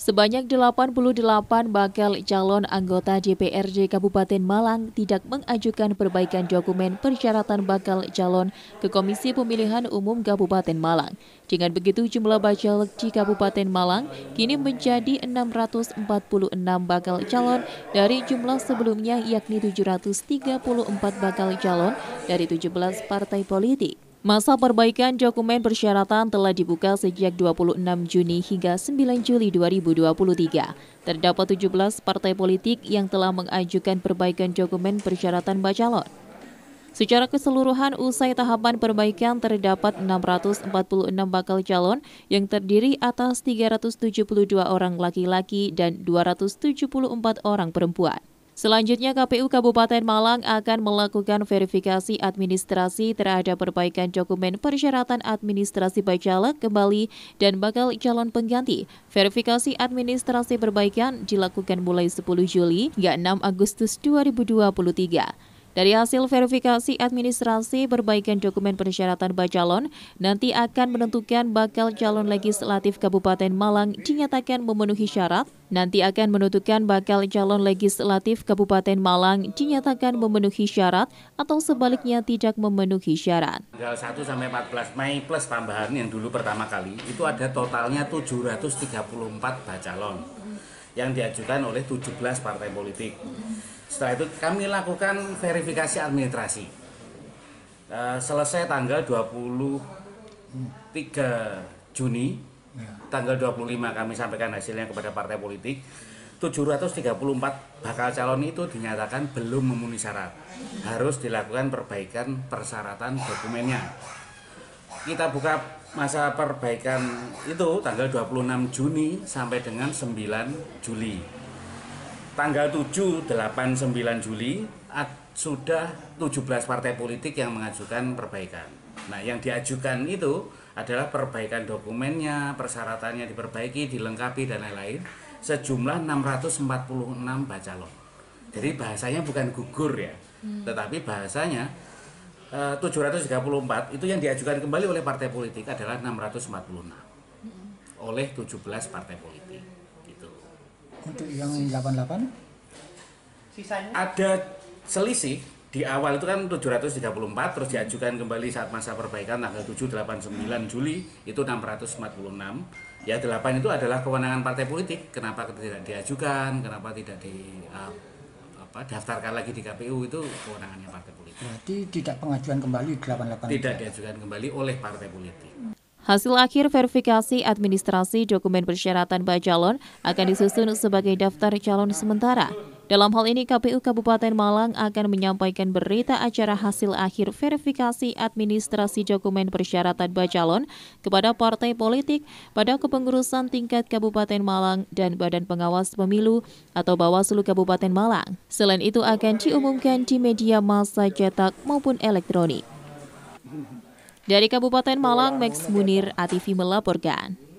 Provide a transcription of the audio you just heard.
Sebanyak 88 bakal calon anggota DPRD Kabupaten Malang tidak mengajukan perbaikan dokumen persyaratan bakal calon ke Komisi Pemilihan Umum Kabupaten Malang. Dengan begitu jumlah bakal di Kabupaten Malang kini menjadi 646 bakal calon dari jumlah sebelumnya yakni 734 bakal calon dari 17 partai politik. Masa perbaikan dokumen persyaratan telah dibuka sejak 26 Juni hingga 9 Juli 2023. Terdapat 17 partai politik yang telah mengajukan perbaikan dokumen persyaratan bacalon. Secara keseluruhan, usai tahapan perbaikan terdapat 646 bakal calon yang terdiri atas 372 orang laki-laki dan 274 orang perempuan. Selanjutnya KPU Kabupaten Malang akan melakukan verifikasi administrasi terhadap perbaikan dokumen persyaratan administrasi bacalek kembali dan bakal calon pengganti. Verifikasi administrasi perbaikan dilakukan mulai 10 Juli hingga 6 Agustus 2023. Dari hasil verifikasi administrasi, perbaikan dokumen persyaratan bacalon nanti akan menentukan bakal calon legislatif Kabupaten Malang dinyatakan memenuhi syarat, nanti akan menentukan bakal calon legislatif Kabupaten Malang dinyatakan memenuhi syarat atau sebaliknya tidak memenuhi syarat. 1 sampai 14 Mei plus tambahan yang dulu pertama kali itu ada totalnya 734 bacalon yang diajukan oleh 17 partai politik. Setelah itu kami lakukan verifikasi administrasi. Uh, selesai tanggal 23 Juni, ya. tanggal 25 kami sampaikan hasilnya kepada partai politik. 734 bakal calon itu dinyatakan belum memenuhi syarat. Harus dilakukan perbaikan persyaratan dokumennya. Kita buka masa perbaikan itu tanggal 26 Juni sampai dengan 9 Juli tanggal 7, 8, 9 Juli sudah 17 partai politik yang mengajukan perbaikan. Nah, yang diajukan itu adalah perbaikan dokumennya, persyaratannya diperbaiki, dilengkapi dan lain-lain sejumlah 646 bacalon. Jadi bahasanya bukan gugur ya, hmm. tetapi bahasanya eh, puluh 734 itu yang diajukan kembali oleh partai politik adalah 646 enam hmm. oleh 17 partai politik untuk yang 88 sisanya ada selisih di awal itu kan 734 terus diajukan kembali saat masa perbaikan tanggal 7 8 9 Juli itu 646 ya 8 itu adalah kewenangan partai politik kenapa tidak diajukan kenapa tidak di uh, apa daftarkan lagi di KPU itu kewenangannya partai politik berarti tidak pengajuan kembali 88 tidak diajukan kembali oleh partai politik Hasil akhir verifikasi administrasi dokumen persyaratan bacalon akan disusun sebagai daftar calon sementara. Dalam hal ini, KPU Kabupaten Malang akan menyampaikan berita acara hasil akhir verifikasi administrasi dokumen persyaratan bacalon kepada partai politik pada kepengurusan tingkat Kabupaten Malang dan Badan Pengawas Pemilu atau Bawaslu Kabupaten Malang. Selain itu akan diumumkan di media massa cetak maupun elektronik. Dari Kabupaten Malang, Max Munir ATV melaporkan.